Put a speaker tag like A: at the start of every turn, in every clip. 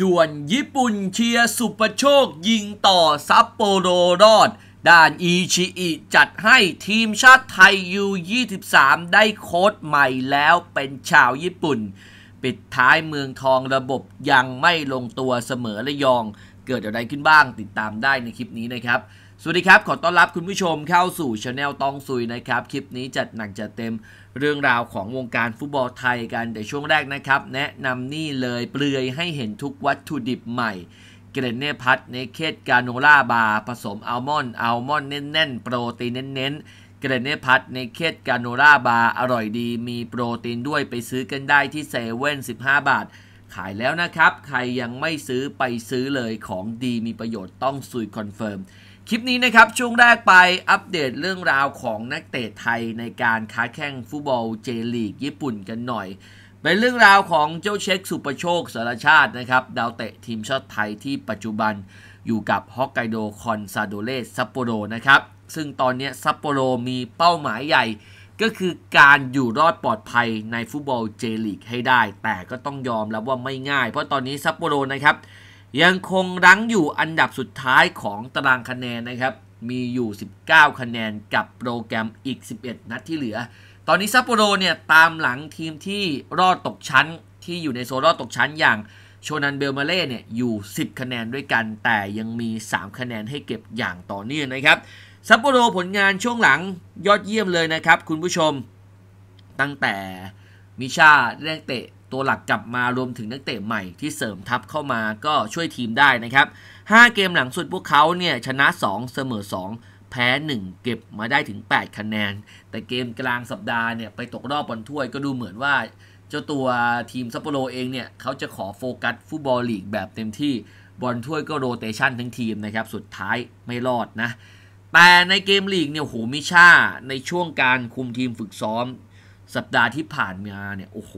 A: ด่วนญี่ปุ่นเชียร์สุปโชค ยิงต่อซัปโปโรรอด ด้านอีชิอิจัดให้ทีมชาติไทยยู23ได้โค้ดใหม่แล้วเป็นชาวญี่ปุ่น ปิดท้ายเมืองทองระบบยังไม่ลงตัวเสมอระยอง เกิดอะไรขึ้นบ้างติดตามได้ในคลิปนี้นะครับสวัสดีครับ ขอต้อนรับคุณผู้ชมเข้าสู่ช anel ตองซุยนะครับ คลิปนี้ จัดหนักจัดเต็มเรื่องราวของวงการฟุตบอลไทยกัน แต่ช่วงแรกนะครับ แนะนำนี่เลยเปลือยให้เห็นทุกวัตถุดิบใหม่ เกรนเน่พัทเนเคดกาโนล่าบาร์ผสมอัลมอนด์อัลมอนด์แน่นๆ โปรตีนเน้นๆเกรนเน่พัทเนเคดกาโนล่าบาร์อร่อยดีมีโปรตีนด้วยไปซื้อกันได้ที่เซเว่นสิบาท ขายแล้วนะครับใครยังไม่ซื้อไปซื้อเลยของดีมีประโยชน์ต้องซุยคอนเฟิร์มคลิปนี้นะครับ ช่วงแรกไปอัปเดตเรื่องราวของนักเตะไทยในการค้าแข่งฟุตบอลเจลีกญี่ปุ่นกันหน่อย เป็นเรื่องราวของเจ้าเช็ค สุประโชคสารชาตินะครับดาวเตะทีมชาติไทยที่ปัจจุบันอยู่กับฮอกไกโดคอนซาโดเลสซัปโปโรนะครับซึ่งตอนนี้ซัปโปโรมีเป้าหมายใหญ่ก็คือการอยู่รอดปลอดภัยในฟุตบอลเจลีกให้ได้ แต่ก็ต้องยอมรับว่าไม่ง่าย เพราะตอนนี้ซัปโปโรนะครับยังคงรั้งอยู่อันดับสุดท้ายของตารางคะแนนนะครับ มีอยู่ 19 คะแนนกับโปรแกรมอีก 11 นัดที่เหลือ ตอนนี้ซัปโปโรเนี่ยตามหลังทีมที่รอดตกชั้นที่อยู่ในโซนรอดตกชั้นอย่างโชนันเบลมาเล่เนี่ยอยู่ 10 คะแนนด้วยกัน แต่ยังมี 3 คะแนนให้เก็บอย่างต่อเนื่องนะครับ ซัปโปโรผลงานช่วงหลังยอดเยี่ยมเลยนะครับ คุณผู้ชมตั้งแต่มิชาเรียกเตะตัวหลักกลับมารวมถึงนักเตะใหม่ที่เสริมทัพเข้ามาก็ช่วยทีมได้นะครับ 5 เกมหลังสุดพวกเขาเนี่ย ชนะ 2 เสมอ 2 แพ้ 1 เก็บมาได้ถึง 8 คะแนน แต่เกมกลางสัปดาห์เนี่ย ไปตกรอบบอลถ้วยก็ดูเหมือนว่า เจ้าตัวทีมซัปโปโรเองเนี่ย เขาจะขอโฟกัสฟุตบอลลีกแบบเต็มที่ บอลถ้วยก็โรเตชันทั้งทีมนะครับ สุดท้ายไม่รอดนะ แต่ในเกมลีกเนี่ยโหมิชา ในช่วงการคุมทีมฝึกซ้อมสัปดาห์ที่ผ่านมาเนี่ยโอ้โห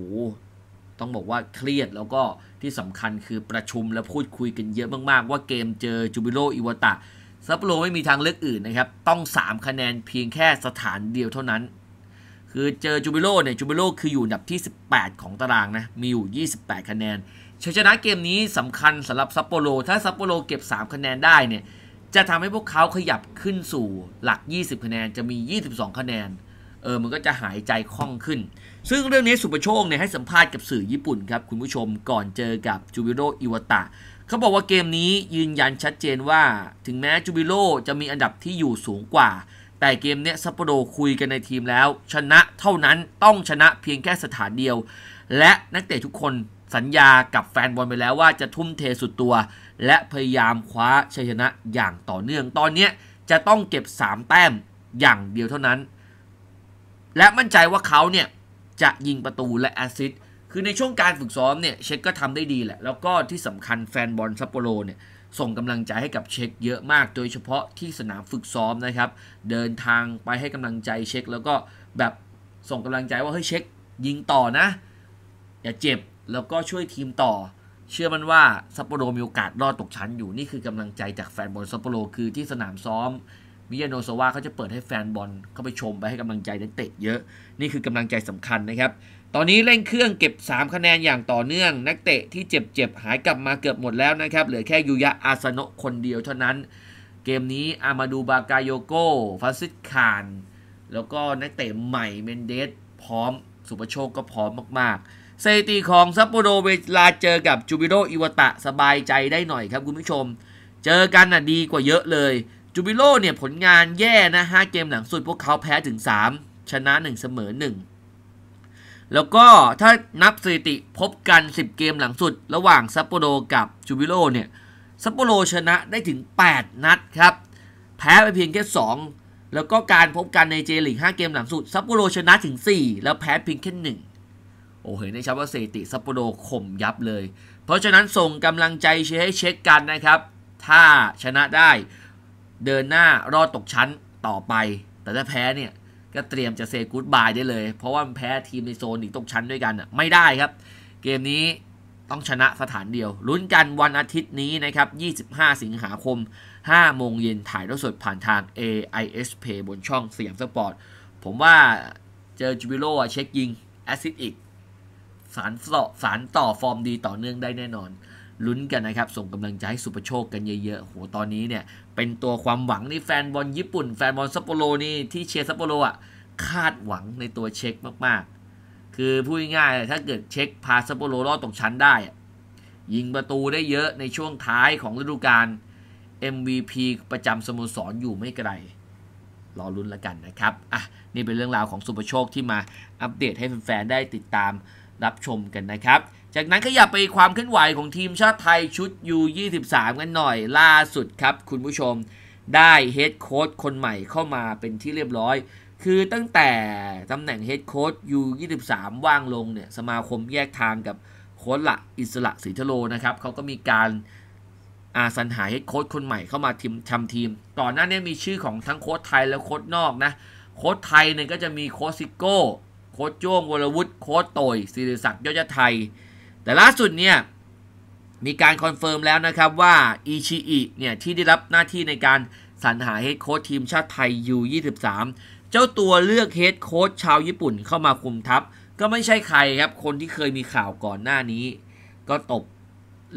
A: ต้องบอกว่าเครียดแล้วก็ที่สำคัญคือประชุมและพูดคุยกันเยอะมากๆ ว่าเกมเจอจูบิโลอิวตะซัปโปโรไม่มีทางเลือกอื่นนะครับ ต้อง 3 คะแนนเพียงแค่สถานเดียวเท่านั้น คือเจอจูบิโลเนี่ยจูบิโลคืออยู่อันดับที่ 18 ของตารางนะ มีอยู่ 28 คะแนนชัยชนะเกมนี้สำคัญสำหรับซัปโปโร ถ้าซัปโปโรเก็บ 3 คะแนนได้เนี่ยจะทำให้พวกเขาขยับขึ้นสู่หลัก 20 คะแนนจะมี 22 คะแนนเออ มันก็จะหายใจคล่องขึ้น ซึ่งเรื่องนี้สุประโชคเนี่ยให้สัมภาษณ์กับสื่อญี่ปุ่นครับคุณผู้ชมก่อนเจอกับจูบิโรอิวตะ เขาบอกว่าเกมนี้ยืนยันชัดเจนว่า ถึงแม้จูบิโรจะมีอันดับที่อยู่สูงกว่า แต่เกมเนี้ยซัปโปโรคุยกันในทีมแล้ว ชนะเท่านั้นต้องชนะเพียงแค่สถานเดียว และนักเตะทุกคนสัญญากับแฟนบอลไปแล้วว่าจะทุ่มเทสุดตัว และพยายามคว้าชัยชนะอย่างต่อเนื่อง ตอนนี้จะต้องเก็บ3แต้มอย่างเดียวเท่านั้นและมั่นใจว่าเขาเนี่ยจะยิงประตูและแอซิสต์คือในช่วงการฝึกซ้อมเนี่ยเช็คก็ทำได้ดีแหละ แล้วก็ที่สำคัญแฟนบอลซัปโปโรเนี่ยส่งกำลังใจให้กับเช็ค เยอะมาก โดยเฉพาะที่สนามฝึกซ้อมนะครับ เดินทางไปให้กำลังใจเช็คแล้วก็แบบส่งกำลังใจว่าเฮ้ยเช็คยิงต่อนะอย่าเจ็บ แล้วก็ช่วยทีมต่อ เชื่อมันว่าซัปโปโรมีโอกาสรอดตกชั้นอยู่นี่คือกำลังใจจากแฟนบอลซัปโปโรคือที่สนามซ้อมมิยาโนโซวาเขาจะเปิดให้แฟนบอลเข้าไปชมไปให้กำลังใจนักเตะเยอะนี่คือกำลังใจสำคัญนะครับ ตอนนี้เร่งเครื่องเก็บ 3 คะแนนอย่างต่อเนื่อง นักเตะ ที่เจ็บๆ หายกลับมาเกือบหมดแล้วนะครับ เหลือแค่ยูยะอาซาโนะคนเดียวเท่านั้น เกมนี้อามาดูบากาโยโกฟาซิคาน แล้วก็นักเตะใหม่เมนเดส พร้อมสุปโชคก็พร้อมมากๆเซตีของซัปโปโรเวลาเจอกับจูบิโรอิวตะสบายใจได้หน่อยครับ คุณผู้ชม เจอกันน่ะดีกว่าเยอะเลยจูบิโลเนี่ยผลงานแย่นะฮะเกมหลังสุด พวกเขาแพ้ถึง 3 ชนะ 1 เสมอ 1 แล้วก็ถ้านับสถิติพบกัน 10 เกมหลังสุด ระหว่างซัปโปโรกับจูบิโลเนี่ยซัปโปโรชนะได้ถึง 8 นัดครับ แพ้ไปเพียงแค่ 2 แล้วก็การพบกันในเจลิง5เกมหลังสุดซัปโปโรชนะถึง 4 แล้วแพ้เพียงแค่ 1 โอ้เห็นได้ชัดว่าสถิติซัปโปโรข่มยับเลย เพราะฉะนั้นส่งกำลังใจเชียร์ให้เช็คกันนะครับถ้าชนะได้เดินหน้ารอดตกชั้นต่อไป แต่ถ้าแพ้เนี่ย ก็เตรียมจะเซกูดบายได้เลย เพราะว่าแพ้ทีมในโซนนีกตกชั้นด้วยกันอ่ะไม่ได้ครับ เกมนี้ต้องชนะสถานเดียวลุ้นกันวันอาทิตย์นี้นะครับ 25 สิงหาคม 5 โมงเย็นถ่ายทอดสดผ่านทาง AIS p a y บนช่องสยามสปอร์ต ผมว่าเจอจูบิโร่เช็คยิงแอซิดอีกสารสารต่อฟอร์มดีต่อเนื่องได้แน่นอนลุ้นกันนะครับ ส่งกำลังใจให้สุปโชค กันเยอะๆโหตอนนี้เนี่ย เป็นตัวความหวังนี่แฟนบอลญี่ปุ่น แฟนบอลซัปโปโรนี่ที่เชียร์ซัปโปโรอ่ะ คาดหวังในตัวเช็คมากๆ คือพูดง่ายๆ ถ้าเกิดเช็คพาซัปโปโรรอดตกชั้นได้ ยิงประตูได้เยอะในช่วงท้ายของฤดูกาล MVP ประจำสโมสรออยู่ไม่ไกลรอรุ้นแล้วกันนะครับอ่ะนี่เป็นเรื่องราวของสุปโชคที่มาอัปเดตให้แฟนๆได้ติดตามรับชมกันนะครับ จากนั้นก็อย่าไปความเคลื่อนไหวของทีมชาติไทยชุด U23 กันหน่อยล่าสุดครับคุณผู้ชมได้เฮดโค้ชคนใหม่เข้ามาเป็นที่เรียบร้อย คือตั้งแต่ตำแหน่งเฮดโค้ช U23 ว่างลงเนี่ย สมาคมแยกทางกับโค้ชละอิสระศรีทโลนะครับเขาก็มีการอาสัญหาเฮดโค้ชคนใหม่เข้ามาทีมทำทีมก่อนหน้านี้มีชื่อของทั้งโค้ชไทยและโค้ชนอกนะโค้ชไทยเนี่ยก็จะมีโค้ชซิโก้โค้ชโจ้งวรวุฒิโค้ชโตยศิริศักดิ์ยอดไทย แต่ล่าสุดเนี่ยมีการคอนเฟิร์มแล้วนะครับ ว่าอิชิอิเนี่ยที่ได้รับหน้าที่ในการสรรหาเฮดโค้ชทีมชาติไทยยู2 3เจ้าตัวเลือกเฮดโค้ชชาวญี่ปุ่นเข้ามาคุมทัพ ก็ไม่ใช่ใครครับ คนที่เคยมีข่าวก่อนหน้านี้ ก็ตบ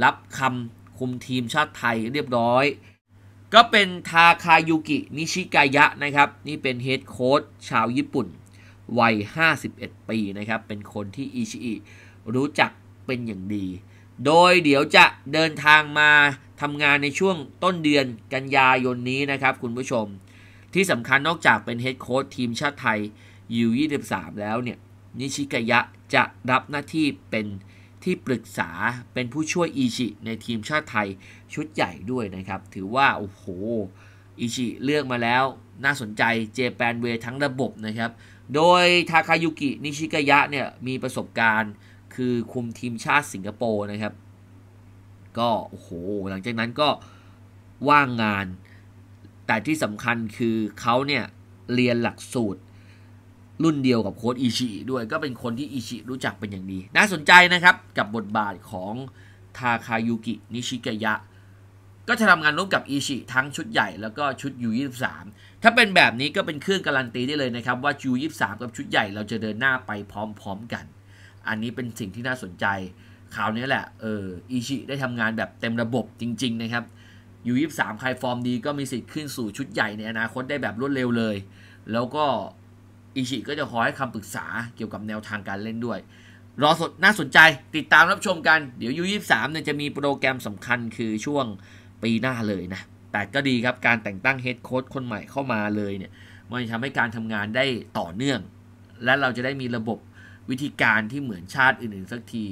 A: รับคำคุมทีมชาติไทยเรียบร้อย ก็เป็นทาคายุกินิชิกายะนะครับนี่เป็นเฮดโค้ชชาวญี่ปุ่นวัย 51 ปี นะครับ เป็นคนที่อิชิอิรู้จักเป็นอย่างดี โดยเดี๋ยวจะเดินทางมาทำงานในช่วงต้นเดือนกันยายนนี้นะครับ คุณผู้ชม ที่สำคัญนอกจากเป็นเฮดโค้ชทีมชาติไทยยู่2 3 แล้วเนี่ย นิชิกยะจะรับหน้าที่เป็นที่ปรึกษา เป็นผู้ช่วยอิชิในทีมชาติไทยชุดใหญ่ด้วยนะครับ ถือว่า โอ้โห อิชิเลือกมาแล้ว น่าสนใจ เจแปนเวทั้งระบบนะครับโดยทาคายุกินิชิกะยะเนี่ยมีประสบการณ์คือคุมทีมชาติสิงคโปร์นะครับ ก็โอ้โห หลังจากนั้นก็ว่างงาน แต่ที่สำคัญคือเขาเนี่ยเรียนหลักสูตรรุ่นเดียวกับโค้ชอิชิ ด้วยก็เป็นคนที่อิชิรู้จักเป็นอย่างดี น่าสนใจนะครับกับบทบาทของทาคายุกินิชิกะยะก็จะทำงานร่วมกับอีชิ ทั้งชุดใหญ่แล้วก็ชุด U23 ถ้าเป็นแบบนี้ก็เป็นเครื่องการันตีได้เลยนะครับ ว่า U23 กับชุดใหญ่ เราจะเดินหน้าไปพร้อมๆกัน อันนี้เป็นสิ่งที่น่าสนใจข่าวนี้แหละเอออีชิได้ทำงานแบบเต็มระบบจริงๆนะครับ U23 ใครฟอร์มดีก็มีสิทธิ์ขึ้นสู่ชุดใหญ่ในอนาคตได้แบบรวดเร็วเลย แล้วก็อิชิก็จะคอยให้คำปรึกษาเกี่ยวกับแนวทางการเล่นด้วยรอสดน่าสนใจติดตามรับชมกันเดี๋ยว U23 เนี่ยจะมีโปรแกรมสำคัญคือช่วงปีหน้าเลยนะ แต่ก็ดีครับการแต่งตั้งเฮดโค้ชคนใหม่เข้ามาเลยเนี่ย มันทำให้การทำงานได้ต่อเนื่อง และเราจะได้มีระบบวิธีการที่เหมือนชาติอื่นๆสักที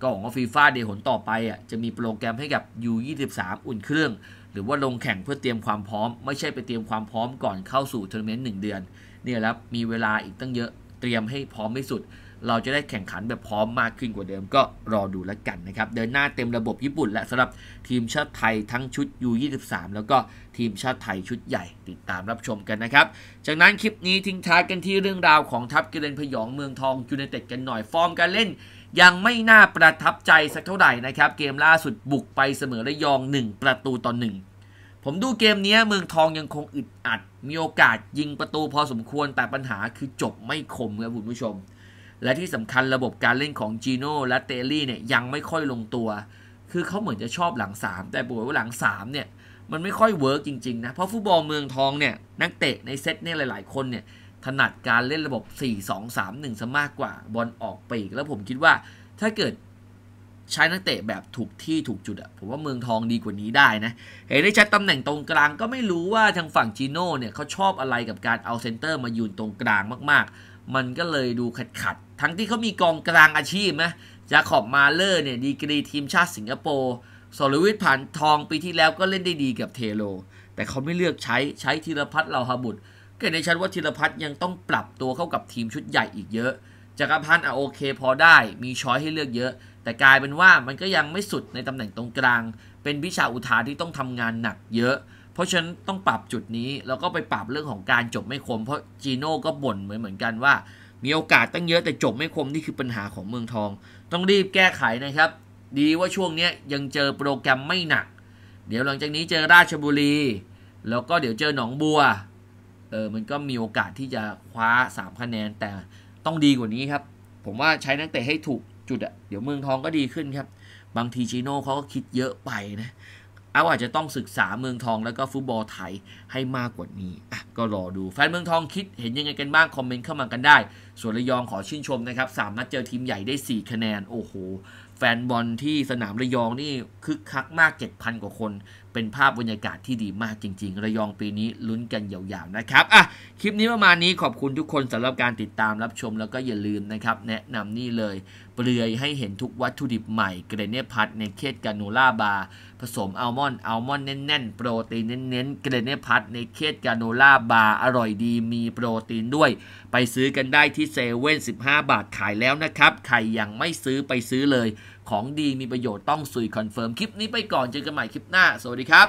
A: ก็หวังว่าฟีฟ่าเดย์หนต่อไปอ่ะจะมีโปรแกรมให้กับ U23 อุ่นเครื่อง หรือว่าลงแข่งเพื่อเตรียมความพร้อม ไม่ใช่ไปเตรียมความพร้อมก่อนเข้าสู่ทัวร์นาเมนต์หนึ่งเดือน เนี่ยแล้วมีเวลาอีกตั้งเยอะ เตรียมให้พร้อมที่สุดเราจะได้แข่งขันแบบพร้อมมากขึ้นกว่าเดิมก็รอดูแล้วกันนะครับ เดินหน้าเต็มระบบญี่ปุ่นและสำหรับทีมชาติไทยทั้งชุด U23 แล้วก็ทีมชาติไทยชุดใหญ่ ติดตามรับชมกันนะครับจากนั้นคลิปนี้ทิ้งท้ายกันที่เรื่องราวของทัพกิเลนพยองเมืองทองยูเนเต็ดกันหน่อย ฟอร์มการเล่นยังไม่น่าประทับใจสักเท่าไหร่นะครับเกมล่าสุดบุกไปเสมอระยอง 1 ประตูต่อ1ผมดูเกมนี้เมืองทองยังคงอึดอัด มีโอกาสยิงประตูพอสมควรแต่ปัญหาคือจบไม่คมครับคุณผู้ชมและที่สำคัญระบบการเล่นของจีโน่และเตลลี่เนี่ยยังไม่ค่อยลงตัว คือเขาเหมือนจะชอบหลัง 3 แต่ปอกว่าหลัง3เนี่ยมันไม่ค่อยเวิร์กจริงๆนะ เพราะฟุตบอลเมืองทองเนี่ยนักเตะในเซตเนี่ยหลายๆคนเนี่ยถนัดการเล่นระบบ 4 2 3 1ซะมากกว่าบอลออกปีก แล้วผมคิดว่าถ้าเกิดใช้นักเตะแบบถูกที่ถูกจุดอะผมว่าเมืองทองดีกว่านี้ได้นะเห็นได้ชัดตำแหน่งตรงกลางก็ไม่รู้ว่าทางฝั่งจีโน่เนี่ยเขาชอบอะไรกับการเอาเซนเตอร์มายืนตรงกลางมากมันก็เลยดูขัดขัด ทั้งที่เขามีกองกลางอาชีพนะจาขอบมาเลอร์เนี่ยดีกรีทีมชาติสิงคโปร์สรวิทย์ผ่านทองปีที่แล้วก็เล่นได้ดีกับเทโล แต่เขาไม่เลือกใช้ใช้ธีรพัฒน์เลาฮบุตรก็ในชั้นว่าธีรพัฒน์ยังต้องปรับตัวเข้ากับทีมชุดใหญ่อีกเยอะจักรพันธ์อ่ะโอเคพอได้มีช้อยให้เลือกเยอะ แต่กลายเป็นว่ามันก็ยังไม่สุดในตำแหน่งตรงกลาง เป็นวิชาอุทาที่ต้องทำงานหนักเยอะราะฉะนั้นต้องปรับจุดนี้แล้วก็ไปปรับเรื่องของการจบไม่คมเพราะจีโน่ก็บ่นเหมือนเหมือนกันว่ามีโอกาสตั้งเยอะแต่จบไม่คมนี่คือปัญหาของเมืองทอง ต้องรีบแก้ไขนะครับ ดีว่าช่วงนี้ยังเจอโปรแกรมไม่หนัก เดี๋ยวหลังจากนี้เจอราชบุรี แล้วก็เดี๋ยวเจอหนองบัวเออมันก็มีโอกาสที่จะคว้า 3คะแนน แต่ต้องดีกว่านี้ครับ ผมว่าใช้นักเตะให้ถูกจุดอะเดี๋ยวเมืองทองก็ดีขึ้นครับบางทีชิโน่เขาก็คิดเยอะไปนะเอาอาจจะต้องศึกษาเมืองทองแล้วก็ฟุตบอลไทยให้มากกว่านี้ ก็รอดูแฟนเมืองทองคิดเห็นยังไงกันบ้างคอมเมนต์เข้ามากันได้ ส่วนระยองขอชื่นชมนะครับสามนัดเจอทีมใหญ่ได้ 4 คะแนน โอ้โห แฟนบอลที่สนามระยองนี่คึกคักมาก 7,000 กว่าคนเป็นภาพบรรยากาศที่ดีมากจริงๆ ระยองปีนี้ลุ้นกันยาวๆนะครับอ่ะคลิปนี้ประมาณนี้ขอบคุณทุกคนสำหรับการติดตามรับชมแล้วก็อย่าลืมนะครับ แนะนำนี่เลยเปลือยให้เห็นทุกวัตถุดิบใหม่เกรเนพัทในเคสกาโนล่าบาร์ผสมอัลมอนด์อัลมอนด์แน่นๆโปรตีนเน้นๆเกรเนพัทในเคสกาโนล่าบาร์อร่อยดีมีโปรตีนด้วย ไปซื้อกันได้ที่เซเว่นสิบาทขายแล้วนะครับใครยังไม่ซื้อไปซื้อเลยของดีมีประโยชน์ต้องซุยคอนเฟิร์มคลิปนี้ไปก่อน เจอกันใหม่คลิปหน้าสวัสดีครับ